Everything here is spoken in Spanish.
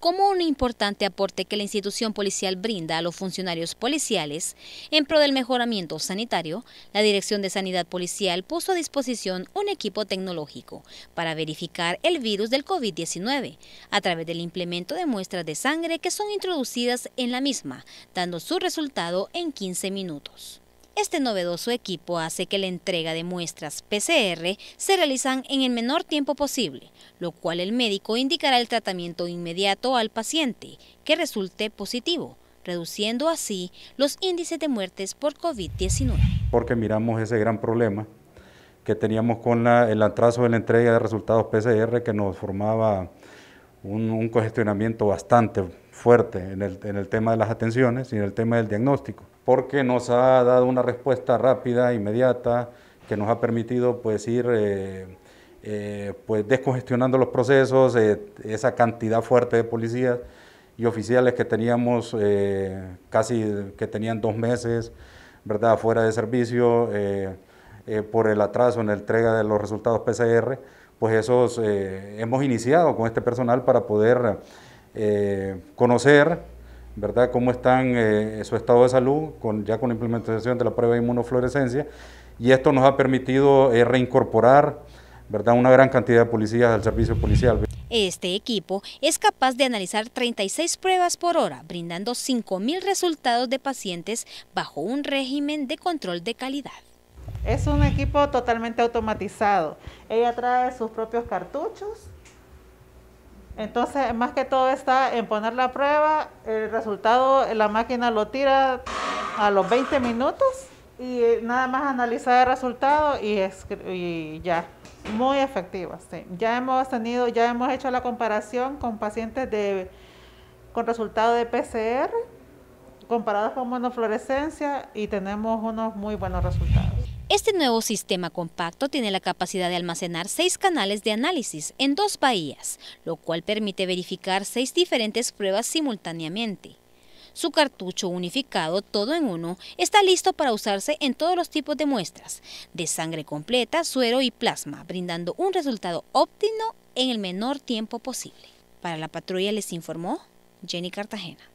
como un importante aporte que la institución policial brinda a los funcionarios policiales en pro del mejoramiento sanitario, la Dirección de Sanidad Policial puso a disposición un equipo tecnológico para verificar el virus del COVID-19 a través del implemento de muestras de sangre que son introducidas en la misma, dando su resultado en 15 minutos. Este novedoso equipo hace que la entrega de muestras PCR se realizan en el menor tiempo posible, lo cual el médico indicará el tratamiento inmediato al paciente que resulte positivo, reduciendo así los índices de muertes por COVID-19. Porque miramos ese gran problema que teníamos con el atraso de la entrega de resultados PCR que nos formaba un, congestionamiento bastante fuerte en el, tema de las atenciones y en el tema del diagnóstico, porque nos ha dado una respuesta rápida, inmediata, que nos ha permitido pues ir eh, eh, pues, descongestionando los procesos, eh, esa cantidad fuerte de policías y oficiales que teníamos casi que tenían dos meses, ¿verdad?, fuera de servicio por el atraso en la entrega de los resultados PCR, pues esos eh, hemos iniciado con este personal para poder eh, conocer ¿verdad? cómo están eh, su estado de salud ya con la implementación de la prueba de inmunofluorescencia y esto nos ha permitido reincorporar ¿verdad? una gran cantidad de policías al servicio policial. Este equipo es capaz de analizar 36 pruebas por hora, brindando 5.000 resultados de pacientes bajo un régimen de control de calidad. Es un equipo totalmente automatizado. Ella trae sus propios cartuchos. Entonces, más que todo está en poner la prueba, el resultado la máquina lo tira a los 20 minutos y nada más analizar el resultado y, ya. Muy efectiva, Ya hemos tenido, ya hemos hecho la comparación con pacientes de, con resultado de PCR comparados con monofluorescencia y tenemos unos muy buenos resultados. Este nuevo sistema compacto tiene la capacidad de almacenar seis canales de análisis en dos bahías, lo cual permite verificar seis diferentes pruebas simultáneamente. Su cartucho unificado, todo en uno, está listo para usarse en todos los tipos de muestras, de sangre completa, suero y plasma, brindando un resultado óptimo en el menor tiempo posible. Para la patrulla les informó Jenny Cartagena.